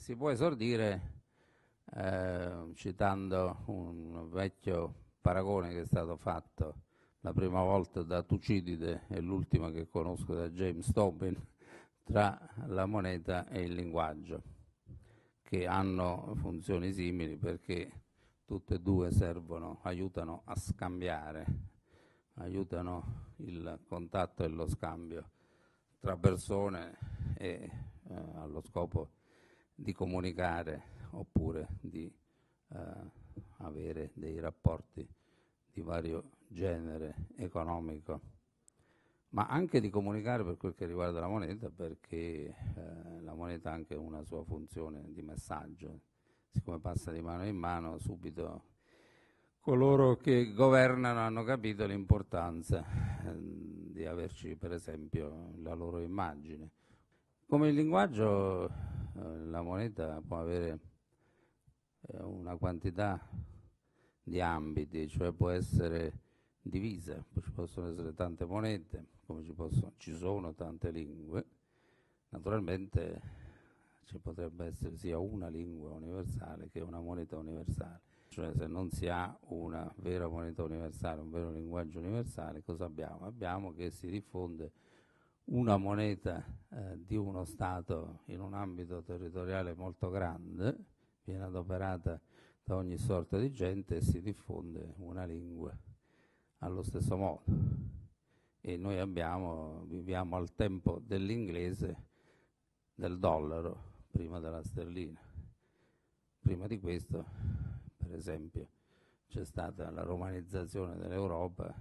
si può esordire eh, citando un vecchio paragone che è stato fatto la prima volta da Tucidide e l'ultima che conosco da James Tobin tra la moneta e il linguaggio, che hanno funzioni simili perché tutte e due servono, aiutano a scambiare, aiutano il contatto e lo scambio tra persone e eh, allo scopo di comunicare oppure di eh, avere dei rapporti di vario genere economico, ma anche di comunicare per quel che riguarda la moneta, perché eh, la moneta ha anche una sua funzione di messaggio, siccome passa di mano in mano subito coloro che governano hanno capito l'importanza eh, di averci per esempio la loro immagine. Come il linguaggio eh, la moneta può avere eh, una quantità di ambiti, cioè può essere divisa, ci possono essere tante monete, come ci, possono, ci sono tante lingue, naturalmente ci potrebbe essere sia una lingua universale che una moneta universale, cioè se non si ha una vera moneta universale, un vero linguaggio universale, cosa abbiamo? Abbiamo che si diffonde una moneta eh, di uno Stato in un ambito territoriale molto grande, viene adoperata da ogni sorta di gente e si diffonde una lingua allo stesso modo. E noi abbiamo, viviamo al tempo dell'inglese, del dollaro, prima della sterlina. Prima di questo, per esempio, c'è stata la romanizzazione dell'Europa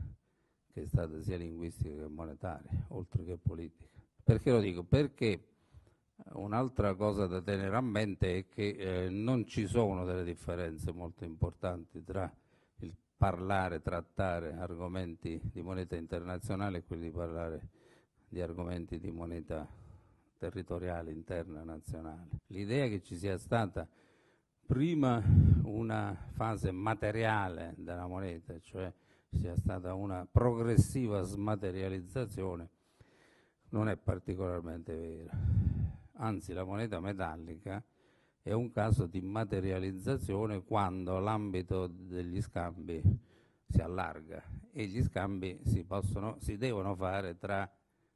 che è stata sia linguistica che monetaria, oltre che politica. Perché lo dico? Perché eh, un'altra cosa da tenere a mente è che eh, non ci sono delle differenze molto importanti tra il parlare, trattare argomenti di moneta internazionale e quelli di parlare di argomenti di moneta territoriale, interna, nazionale. L'idea che ci sia stata prima una fase materiale della moneta, cioè sia stata una progressiva smaterializzazione non è particolarmente vera. Anzi, la moneta metallica è un caso di materializzazione quando l'ambito degli scambi si allarga e gli scambi si, possono, si devono fare tra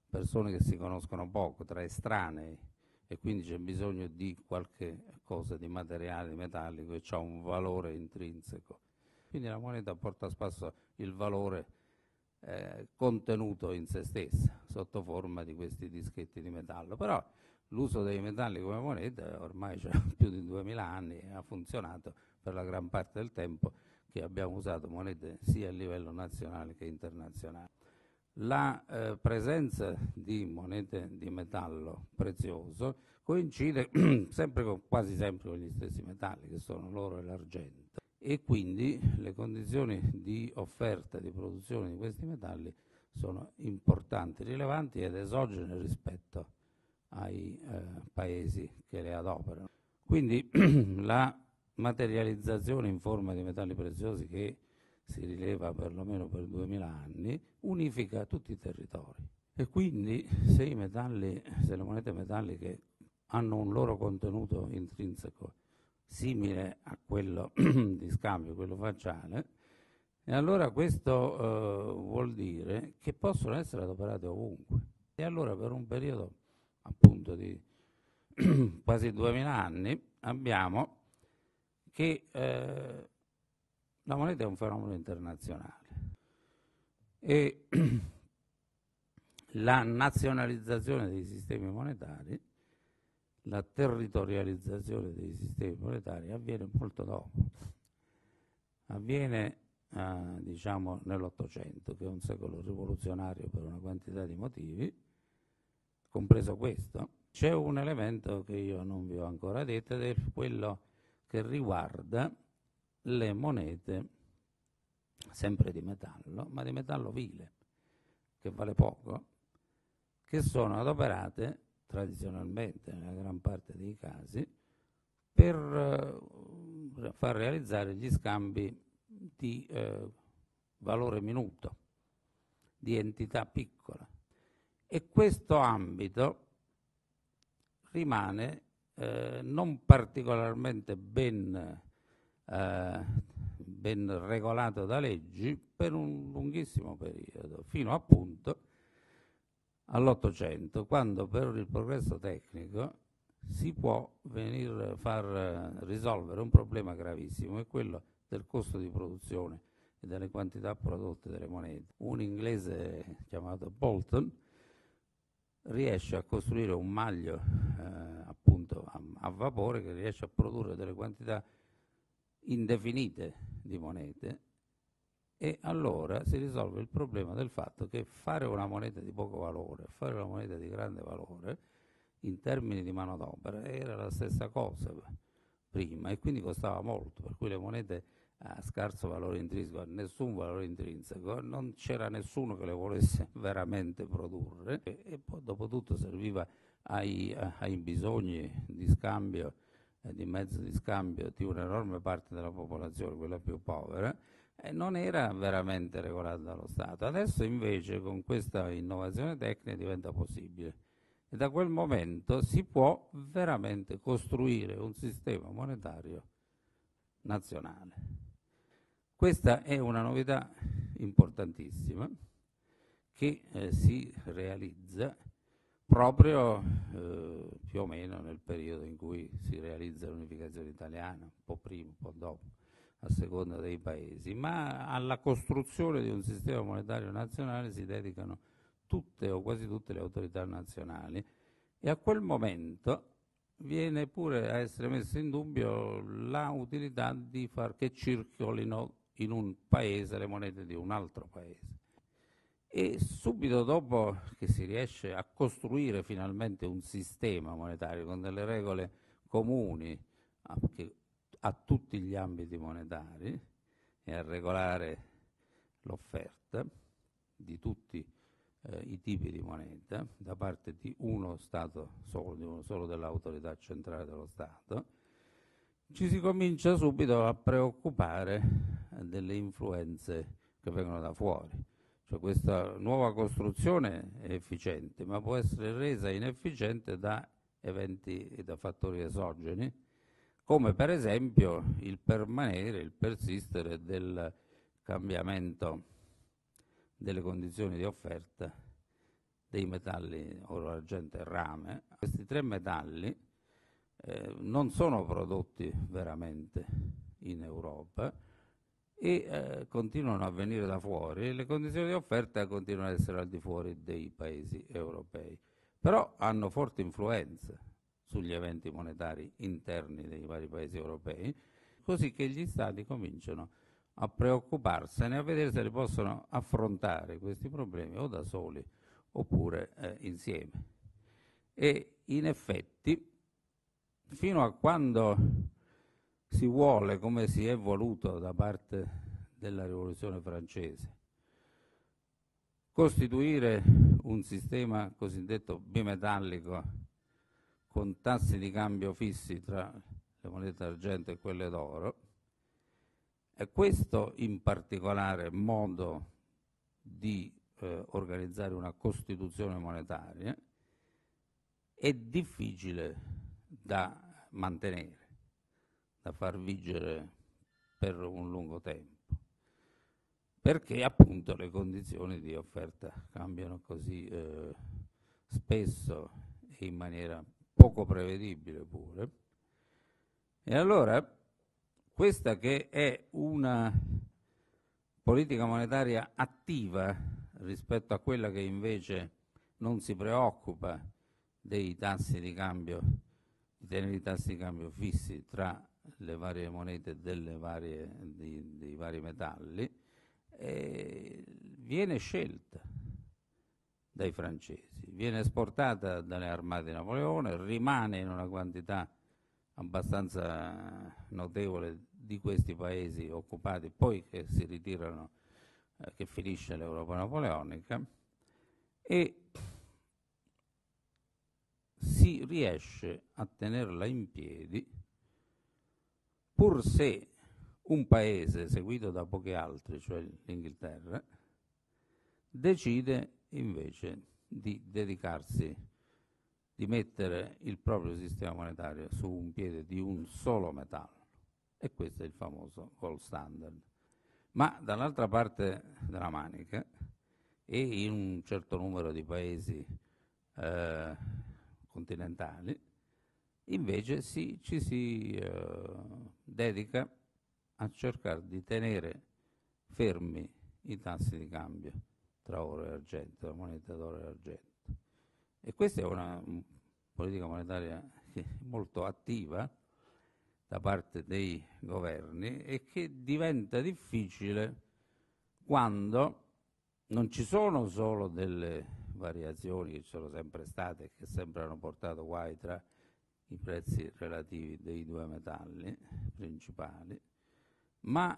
persone che si conoscono poco, tra estranei e quindi c'è bisogno di qualche cosa di materiale metallico e c'è un valore intrinseco quindi la moneta porta a spasso il valore eh, contenuto in se stessa, sotto forma di questi dischetti di metallo. Però l'uso dei metalli come moneta ormai c'è più di 2000 anni e ha funzionato per la gran parte del tempo che abbiamo usato monete sia a livello nazionale che internazionale. La eh, presenza di monete di metallo prezioso coincide sempre con, quasi sempre con gli stessi metalli che sono l'oro e l'argento e quindi le condizioni di offerta di produzione di questi metalli sono importanti, rilevanti ed esogene rispetto ai eh, paesi che le adoperano. Quindi la materializzazione in forma di metalli preziosi che si rileva perlomeno per 2000 anni unifica tutti i territori e quindi se, metalli, se le monete metalliche hanno un loro contenuto intrinseco simile a quello di scambio, quello facciale, e allora questo eh, vuol dire che possono essere adoperate ovunque. E allora per un periodo appunto di quasi 2000 anni abbiamo che eh, la moneta è un fenomeno internazionale e la nazionalizzazione dei sistemi monetari la territorializzazione dei sistemi monetari avviene molto dopo, avviene eh, diciamo nell'Ottocento, che è un secolo rivoluzionario per una quantità di motivi, compreso questo. C'è un elemento che io non vi ho ancora detto ed è quello che riguarda le monete sempre di metallo, ma di metallo vile, che vale poco, che sono adoperate tradizionalmente nella gran parte dei casi, per eh, far realizzare gli scambi di eh, valore minuto, di entità piccola. E questo ambito rimane eh, non particolarmente ben, eh, ben regolato da leggi per un lunghissimo periodo, fino appunto all'Ottocento, quando per il progresso tecnico si può venir far risolvere un problema gravissimo, è quello del costo di produzione e delle quantità prodotte delle monete. Un inglese chiamato Bolton riesce a costruire un maglio eh, appunto a, a vapore che riesce a produrre delle quantità indefinite di monete e allora si risolve il problema del fatto che fare una moneta di poco valore, fare una moneta di grande valore in termini di manodopera era la stessa cosa prima e quindi costava molto, per cui le monete a scarso valore intrinseco, a nessun valore intrinseco, non c'era nessuno che le volesse veramente produrre e, e poi dopo tutto serviva ai, ai bisogni di scambio, eh, di mezzo di scambio di un'enorme parte della popolazione, quella più povera, eh, non era veramente regolato dallo Stato. Adesso invece con questa innovazione tecnica diventa possibile e da quel momento si può veramente costruire un sistema monetario nazionale. Questa è una novità importantissima che eh, si realizza proprio eh, più o meno nel periodo in cui si realizza l'unificazione italiana, un po' prima, un po' dopo a seconda dei paesi, ma alla costruzione di un sistema monetario nazionale si dedicano tutte o quasi tutte le autorità nazionali e a quel momento viene pure a essere messa in dubbio l'utilità di far che circolino in un paese le monete di un altro paese. E subito dopo che si riesce a costruire finalmente un sistema monetario con delle regole comuni ah, che a tutti gli ambiti monetari e a regolare l'offerta di tutti eh, i tipi di moneta da parte di uno Stato solo, di uno solo dell'autorità centrale dello Stato, ci si comincia subito a preoccupare delle influenze che vengono da fuori. Cioè questa nuova costruzione è efficiente, ma può essere resa inefficiente da eventi e da fattori esogeni come per esempio il permanere, il persistere del cambiamento delle condizioni di offerta dei metalli oro, argento e rame. Questi tre metalli eh, non sono prodotti veramente in Europa e eh, continuano a venire da fuori le condizioni di offerta continuano ad essere al di fuori dei paesi europei, però hanno forti influenze sugli eventi monetari interni dei vari paesi europei, così che gli stati cominciano a preoccuparsene, a vedere se li possono affrontare questi problemi o da soli oppure eh, insieme. E in effetti, fino a quando si vuole, come si è voluto da parte della rivoluzione francese, costituire un sistema cosiddetto bimetallico con tassi di cambio fissi tra le monete d'argento e quelle d'oro e questo in particolare modo di eh, organizzare una costituzione monetaria è difficile da mantenere, da far vigere per un lungo tempo perché appunto le condizioni di offerta cambiano così eh, spesso e in maniera poco prevedibile pure. E allora questa che è una politica monetaria attiva rispetto a quella che invece non si preoccupa dei tassi di cambio, di tenere i tassi di cambio fissi tra le varie monete varie, di, dei vari metalli, eh, viene scelta dai francesi, viene esportata dalle armate di Napoleone, rimane in una quantità abbastanza notevole di questi paesi occupati, poi che si ritirano, eh, che finisce l'Europa napoleonica, e si riesce a tenerla in piedi, pur se un paese seguito da pochi altri, cioè l'Inghilterra, decide invece di dedicarsi, di mettere il proprio sistema monetario su un piede di un solo metallo. E questo è il famoso gold standard. Ma dall'altra parte della manica, e in un certo numero di paesi eh, continentali, invece si, ci si eh, dedica a cercare di tenere fermi i tassi di cambio tra oro e argento, la moneta d'oro e argento. E questa è una mm, politica monetaria molto attiva da parte dei governi e che diventa difficile quando non ci sono solo delle variazioni che ci sono sempre state e che sempre hanno portato guai tra i prezzi relativi dei due metalli principali, ma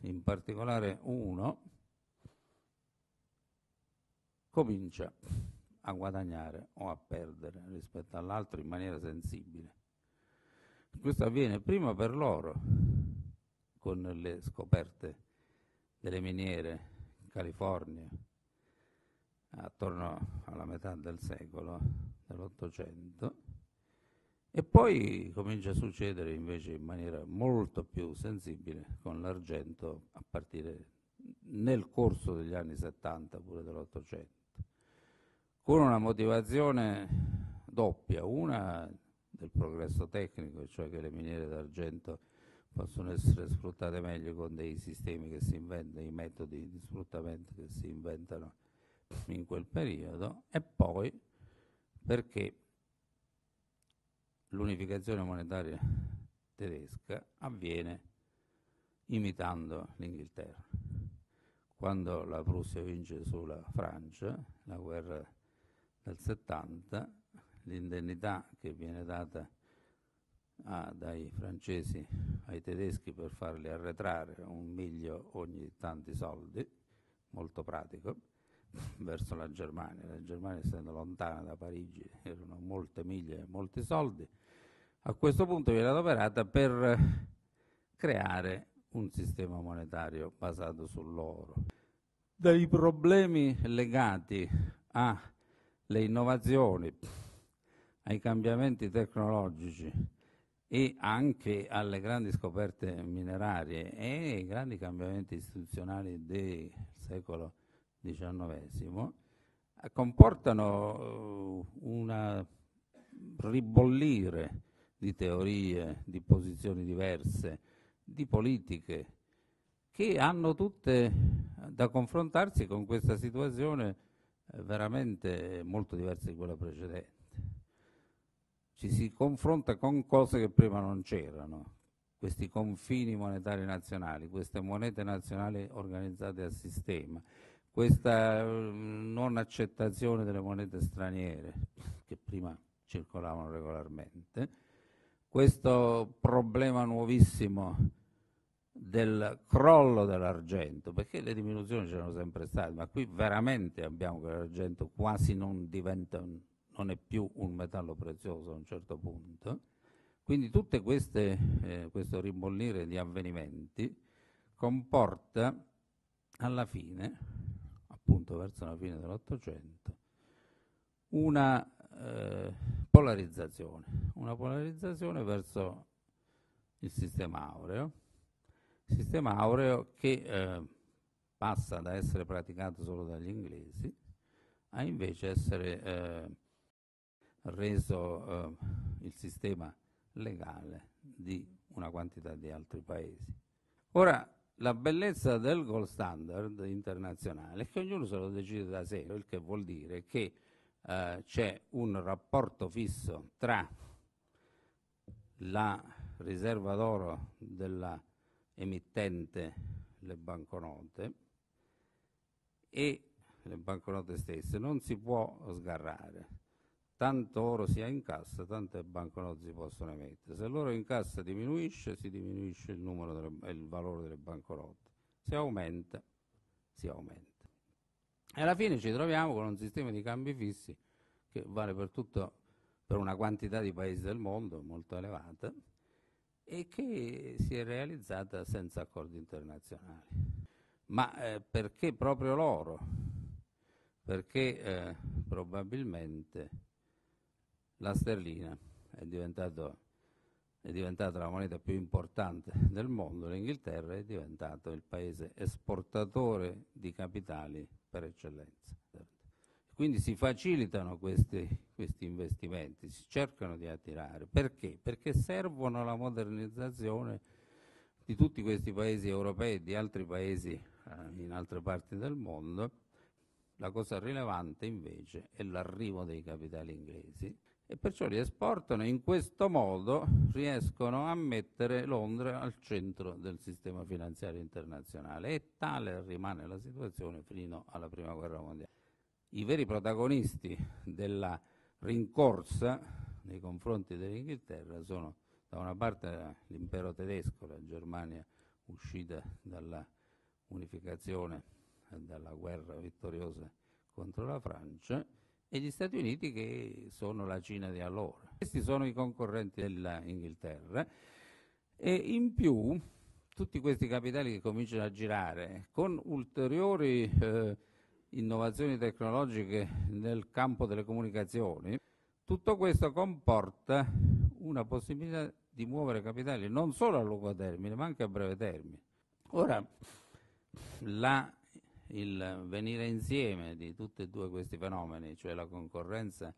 eh, in particolare uno comincia a guadagnare o a perdere rispetto all'altro in maniera sensibile. Questo avviene prima per loro, con le scoperte delle miniere in California, attorno alla metà del secolo dell'Ottocento, e poi comincia a succedere invece in maniera molto più sensibile con l'argento a partire nel corso degli anni 70 pure dell'Ottocento con una motivazione doppia, una del progresso tecnico, cioè che le miniere d'argento possono essere sfruttate meglio con dei sistemi che si inventano, i metodi di sfruttamento che si inventano in quel periodo, e poi perché l'unificazione monetaria tedesca avviene imitando l'Inghilterra. Quando la Prussia vince sulla Francia, la guerra dal 70 l'indennità che viene data a, ah, dai francesi ai tedeschi per farli arretrare un miglio ogni tanti soldi, molto pratico, verso la Germania. La Germania essendo lontana da Parigi erano molte miglia e molti soldi. A questo punto viene adoperata per creare un sistema monetario basato sull'oro. Dei problemi legati a le innovazioni, ai cambiamenti tecnologici e anche alle grandi scoperte minerarie e ai grandi cambiamenti istituzionali del secolo XIX, eh, comportano eh, un ribollire di teorie, di posizioni diverse, di politiche che hanno tutte da confrontarsi con questa situazione eh, veramente molto diversa di quella precedente. Ci si confronta con cose che prima non c'erano, questi confini monetari nazionali, queste monete nazionali organizzate a sistema, questa mm, non accettazione delle monete straniere che prima circolavano regolarmente, questo problema nuovissimo del crollo dell'argento, perché le diminuzioni c'erano sempre state, ma qui veramente abbiamo che l'argento quasi non, diventa, non è più un metallo prezioso a un certo punto. Quindi tutto eh, questo rimbollire di avvenimenti comporta alla fine, appunto verso la fine dell'Ottocento, una eh, polarizzazione, una polarizzazione verso il sistema aureo, sistema aureo che eh, passa da essere praticato solo dagli inglesi a invece essere eh, reso eh, il sistema legale di una quantità di altri paesi. Ora, la bellezza del gold standard internazionale è che ognuno se lo decide da sé, il che vuol dire che eh, c'è un rapporto fisso tra la riserva d'oro della emittente le banconote e le banconote stesse non si può sgarrare. Tanto oro si ha in cassa, tante banconote si possono emettere. Se l'oro in cassa diminuisce, si diminuisce il, numero delle, il valore delle banconote. Se aumenta, si aumenta. E alla fine ci troviamo con un sistema di cambi fissi che vale per, tutto, per una quantità di paesi del mondo molto elevata, e che si è realizzata senza accordi internazionali. Ma eh, perché proprio loro? Perché eh, probabilmente la sterlina è, è, diventata la moneta più importante del mondo, l'Inghilterra è diventato il paese esportatore di capitali per eccellenza. Quindi si facilitano questi, questi, investimenti, si cercano di attirare. Perché? Perché servono alla modernizzazione di tutti questi paesi europei e di altri paesi eh, in altre parti del mondo. La cosa rilevante invece è l'arrivo dei capitali inglesi e perciò li esportano e in questo modo riescono a mettere Londra al centro del sistema finanziario internazionale e tale rimane la situazione fino alla Prima Guerra Mondiale i veri protagonisti della rincorsa nei confronti dell'Inghilterra sono da una parte l'impero tedesco, la Germania uscita dalla unificazione e dalla guerra vittoriosa contro la Francia, e gli Stati Uniti che sono la Cina di allora. Questi sono i concorrenti dell'Inghilterra e in più tutti questi capitali che cominciano a girare con ulteriori eh, innovazioni tecnologiche nel campo delle comunicazioni, tutto questo comporta una possibilità di muovere capitali non solo a lungo termine ma anche a breve termine. Ora, la, il venire insieme di tutti e due questi fenomeni, cioè la concorrenza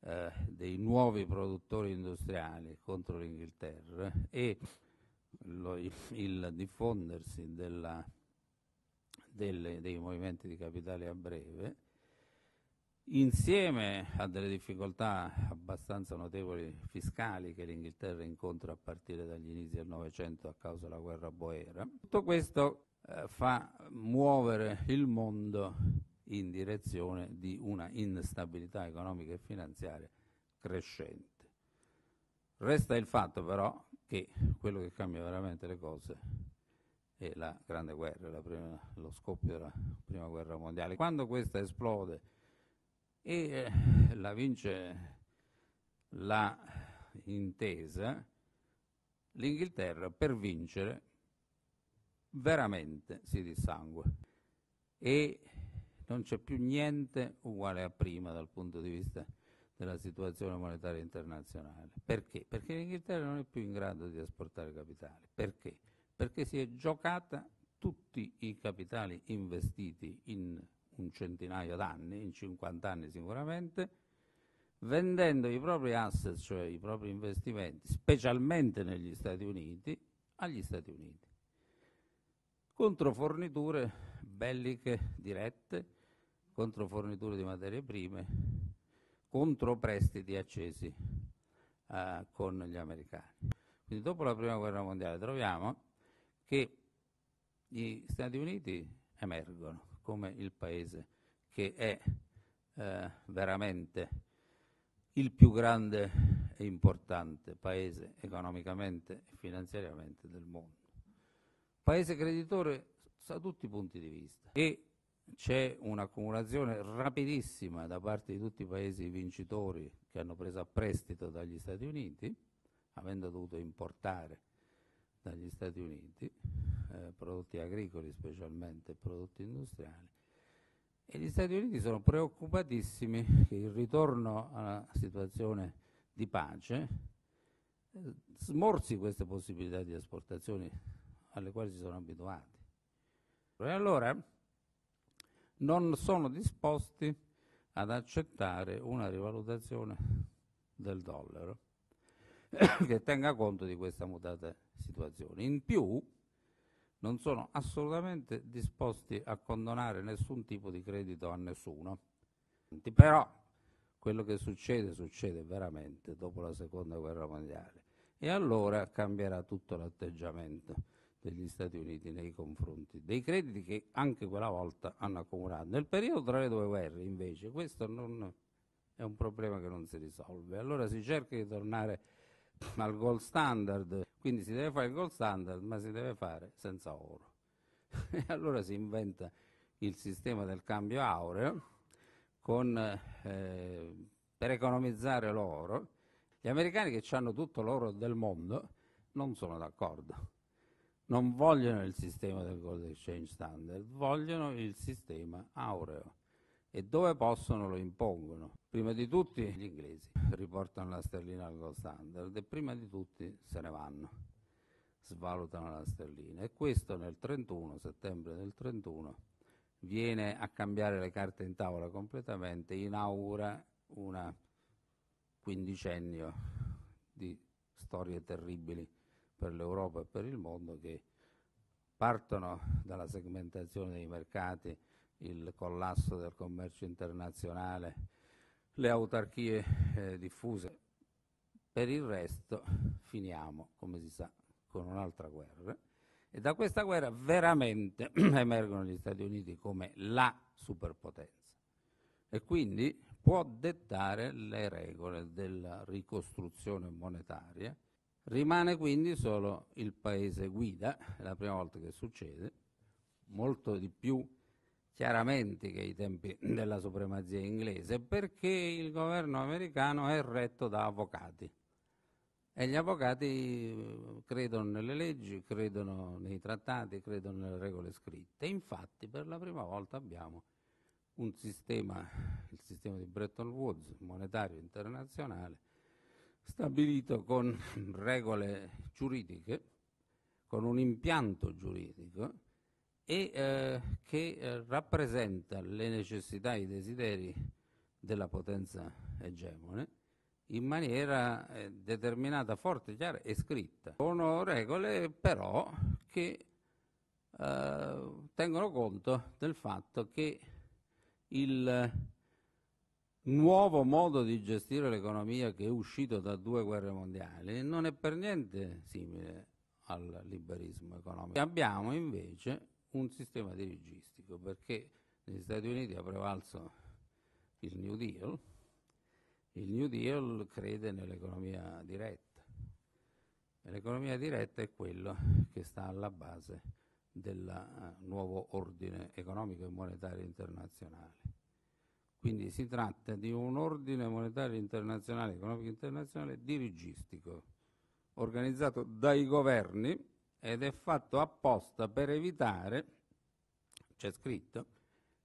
eh, dei nuovi produttori industriali contro l'Inghilterra e lo, il, il diffondersi della delle, dei movimenti di capitale a breve, insieme a delle difficoltà abbastanza notevoli fiscali che l'Inghilterra incontra a partire dagli inizi del Novecento a causa della guerra boera. Tutto questo eh, fa muovere il mondo in direzione di una instabilità economica e finanziaria crescente. Resta il fatto però che quello che cambia veramente le cose e la Grande Guerra, la prima, lo scoppio della Prima Guerra Mondiale. Quando questa esplode e eh, la vince la intesa, l'Inghilterra per vincere veramente si dissangue e non c'è più niente uguale a prima dal punto di vista della situazione monetaria internazionale. Perché? Perché l'Inghilterra non è più in grado di esportare capitali. Perché? perché si è giocata tutti i capitali investiti in un centinaio d'anni, in 50 anni sicuramente, vendendo i propri asset, cioè i propri investimenti, specialmente negli Stati Uniti, agli Stati Uniti, contro forniture belliche dirette, contro forniture di materie prime, contro prestiti accesi eh, con gli americani. Quindi dopo la Prima Guerra Mondiale troviamo che gli Stati Uniti emergono come il paese che è eh, veramente il più grande e importante paese economicamente e finanziariamente del mondo. Paese creditore da tutti i punti di vista e c'è un'accumulazione rapidissima da parte di tutti i paesi vincitori che hanno preso a prestito dagli Stati Uniti, avendo dovuto importare dagli Stati Uniti, eh, prodotti agricoli specialmente, prodotti industriali, e gli Stati Uniti sono preoccupatissimi che il ritorno alla situazione di pace eh, smorzi queste possibilità di esportazione alle quali si sono abituati. E allora non sono disposti ad accettare una rivalutazione del dollaro che tenga conto di questa mutata situazioni. In più non sono assolutamente disposti a condonare nessun tipo di credito a nessuno. Però quello che succede succede veramente dopo la seconda guerra mondiale e allora cambierà tutto l'atteggiamento degli Stati Uniti nei confronti dei crediti che anche quella volta hanno accumulato. Nel periodo tra le due guerre invece questo non, è un problema che non si risolve. Allora si cerca di tornare al gold standard, quindi si deve fare il gold standard, ma si deve fare senza oro. e allora si inventa il sistema del cambio aureo con, eh, per economizzare l'oro. Gli americani che hanno tutto l'oro del mondo non sono d'accordo. Non vogliono il sistema del gold exchange standard, vogliono il sistema aureo e dove possono lo impongono. Prima di tutti gli inglesi riportano la sterlina al gold standard e prima di tutti se ne vanno, svalutano la sterlina e questo nel 31, settembre del 31 viene a cambiare le carte in tavola completamente, inaugura un quindicennio di storie terribili per l'Europa e per il mondo che partono dalla segmentazione dei mercati il collasso del commercio internazionale, le autarchie eh, diffuse. Per il resto finiamo, come si sa, con un'altra guerra e da questa guerra veramente emergono gli Stati Uniti come la superpotenza e quindi può dettare le regole della ricostruzione monetaria. Rimane quindi solo il paese guida, è la prima volta che succede, molto di più chiaramente che i tempi della supremazia inglese, perché il governo americano è retto da avvocati. E gli avvocati eh, credono nelle leggi, credono nei trattati, credono nelle regole scritte. Infatti per la prima volta abbiamo un sistema, il sistema di Bretton Woods, monetario internazionale, stabilito con regole giuridiche, con un impianto giuridico e eh, che eh, rappresenta le necessità e i desideri della potenza egemone in maniera eh, determinata, forte, chiara e scritta. Sono regole però che eh, tengono conto del fatto che il nuovo modo di gestire l'economia che è uscito da due guerre mondiali non è per niente simile al liberismo economico. Abbiamo invece un sistema dirigistico, perché negli Stati Uniti ha prevalso il New Deal, il New Deal crede nell'economia diretta e l'economia diretta è quello che sta alla base del eh, nuovo ordine economico e monetario internazionale. Quindi si tratta di un ordine monetario internazionale, economico internazionale dirigistico, organizzato dai governi ed è fatto apposta per evitare, c'è scritto,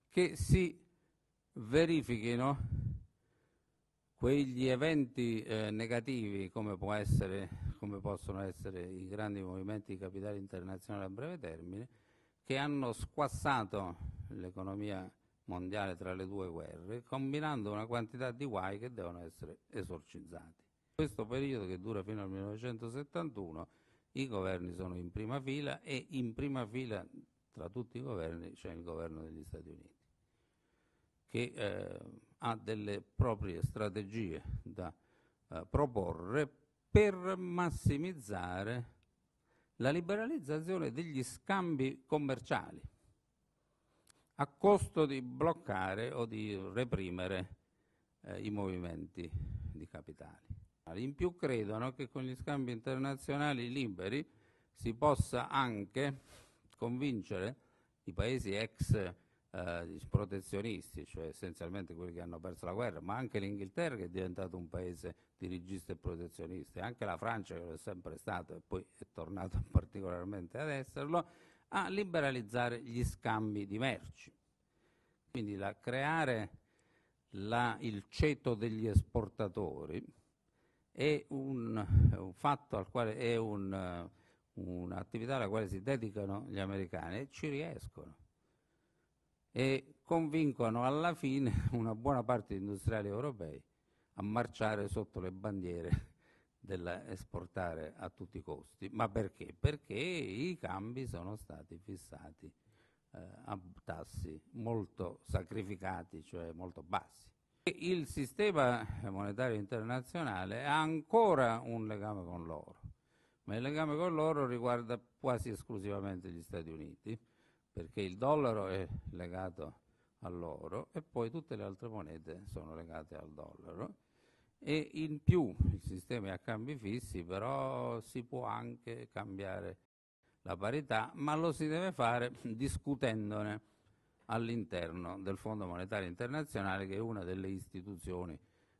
che si verifichino quegli eventi eh, negativi come, essere, come possono essere i grandi movimenti di capitale internazionale a breve termine che hanno squassato l'economia mondiale tra le due guerre, combinando una quantità di guai che devono essere esorcizzati. Questo periodo che dura fino al 1971 i governi sono in prima fila e in prima fila tra tutti i governi c'è il governo degli Stati Uniti che eh, ha delle proprie strategie da eh, proporre per massimizzare la liberalizzazione degli scambi commerciali a costo di bloccare o di reprimere eh, i movimenti di capitali. In più credono che con gli scambi internazionali liberi si possa anche convincere i paesi ex eh, protezionisti, cioè essenzialmente quelli che hanno perso la guerra, ma anche l'Inghilterra che è diventato un paese dirigista e protezionista, e anche la Francia che lo è sempre stato e poi è tornato particolarmente ad esserlo, a liberalizzare gli scambi di merci. Quindi la, creare la, il ceto degli esportatori è un'attività alla quale si dedicano gli americani e ci riescono e convincono alla fine una buona parte di industriali europei a marciare sotto le bandiere dell'esportare a tutti i costi. Ma perché? Perché i cambi sono stati fissati eh, a tassi molto sacrificati, cioè molto bassi. Il sistema monetario internazionale ha ancora un legame con l'oro, ma il legame con l'oro riguarda quasi esclusivamente gli Stati Uniti, perché il dollaro è legato all'oro e poi tutte le altre monete sono legate al dollaro e in più il sistema è a cambi fissi, però si può anche cambiare la parità, ma lo si deve fare discutendone all'interno del Fondo Monetario Internazionale, che è una delle istituzioni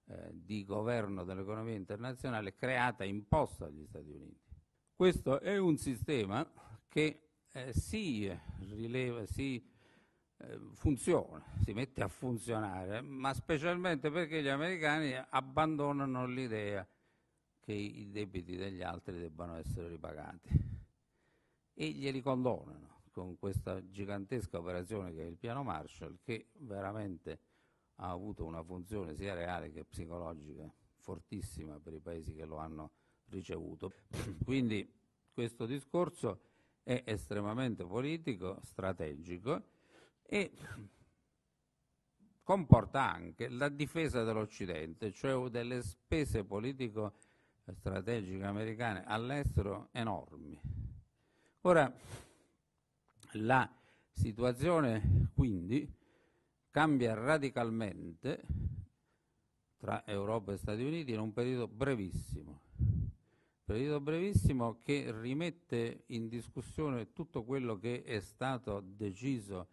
eh, di governo dell'economia internazionale creata e imposta agli Stati Uniti. Questo è un sistema che eh, si, rileva, si eh, funziona, si mette a funzionare, ma specialmente perché gli americani abbandonano l'idea che i debiti degli altri debbano essere ripagati e glieli condonano con questa gigantesca operazione che è il piano Marshall, che veramente ha avuto una funzione sia reale che psicologica fortissima per i paesi che lo hanno ricevuto. Quindi questo discorso è estremamente politico, strategico e comporta anche la difesa dell'Occidente, cioè delle spese politico-strategiche americane all'estero enormi. Ora, la situazione quindi cambia radicalmente tra Europa e Stati Uniti in un periodo brevissimo, periodo brevissimo che rimette in discussione tutto quello che è stato deciso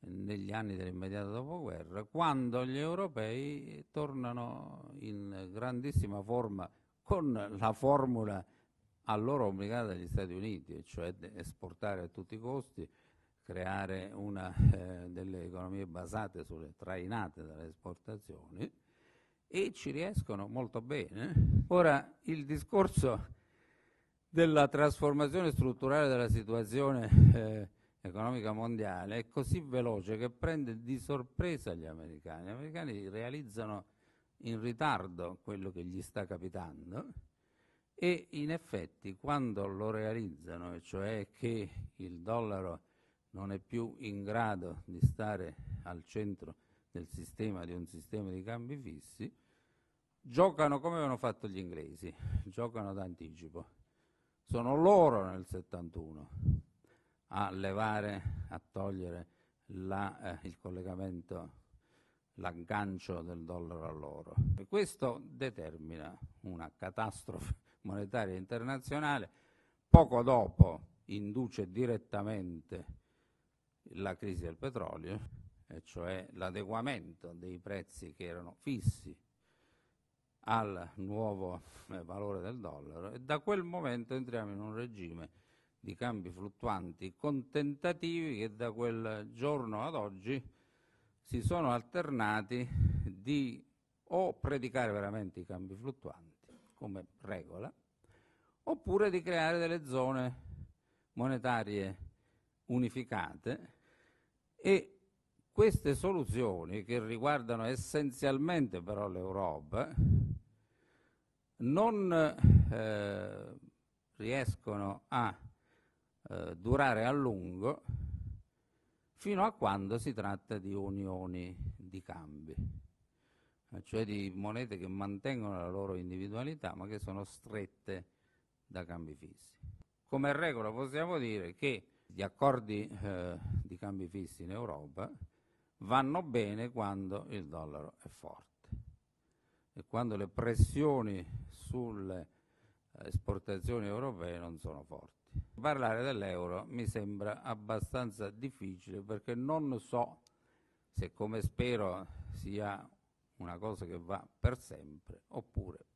negli anni dell'immediato dopoguerra, quando gli europei tornano in grandissima forma con la formula a loro obbligata dagli Stati Uniti, cioè esportare a tutti i costi, creare una, eh, delle economie basate sulle trainate dalle esportazioni e ci riescono molto bene. Ora il discorso della trasformazione strutturale della situazione eh, economica mondiale è così veloce che prende di sorpresa gli americani. Gli americani realizzano in ritardo quello che gli sta capitando e in effetti quando lo realizzano, cioè che il dollaro non è più in grado di stare al centro del sistema, di un sistema di cambi fissi, giocano come avevano fatto gli inglesi, giocano d'anticipo. Sono loro nel 71 a levare, a togliere la, eh, il collegamento, l'aggancio del dollaro all'oro. E questo determina una catastrofe monetaria internazionale. Poco dopo induce direttamente la crisi del petrolio, e cioè l'adeguamento dei prezzi che erano fissi al nuovo eh, valore del dollaro e da quel momento entriamo in un regime di cambi fluttuanti con tentativi che da quel giorno ad oggi si sono alternati di o predicare veramente i cambi fluttuanti come regola oppure di creare delle zone monetarie unificate e queste soluzioni, che riguardano essenzialmente però l'Europa, non eh, riescono a eh, durare a lungo fino a quando si tratta di unioni di cambi, cioè di monete che mantengono la loro individualità ma che sono strette da cambi fissi. Come regola possiamo dire che gli accordi eh, di cambi fissi in Europa vanno bene quando il dollaro è forte e quando le pressioni sulle eh, esportazioni europee non sono forti. Parlare dell'euro mi sembra abbastanza difficile perché non so se come spero sia una cosa che va per sempre oppure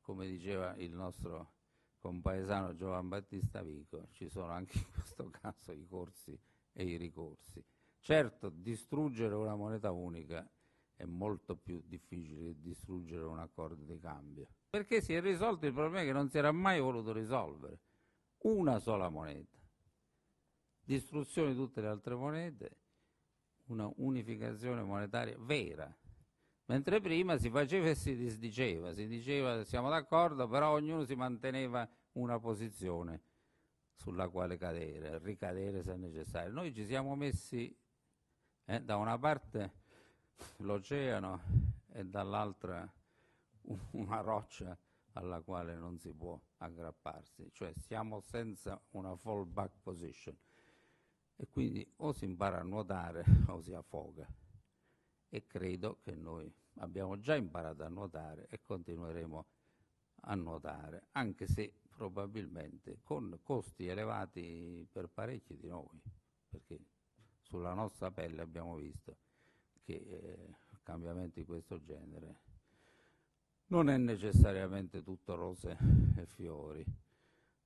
come diceva il nostro compaesano Giovan Battista Vico ci sono anche in questo caso i corsi e i ricorsi. Certo, distruggere una moneta unica è molto più difficile che distruggere un accordo di cambio, perché si è risolto il problema che non si era mai voluto risolvere, una sola moneta. Distruzione di tutte le altre monete, una unificazione monetaria vera. Mentre prima si faceva e si disdiceva, si diceva siamo d'accordo, però ognuno si manteneva una posizione sulla quale cadere, ricadere se necessario. Noi ci siamo messi eh, da una parte l'oceano e dall'altra una roccia alla quale non si può aggrapparsi, cioè siamo senza una fallback position e quindi o si impara a nuotare o si affoga e credo che noi abbiamo già imparato a nuotare e continueremo a nuotare, anche se probabilmente con costi elevati per parecchi di noi, perché sulla nostra pelle abbiamo visto che eh, cambiamenti di questo genere non è necessariamente tutto rose e fiori,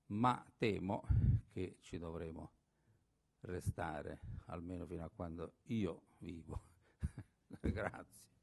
ma temo che ci dovremo restare, almeno fino a quando io vivo. Grazie.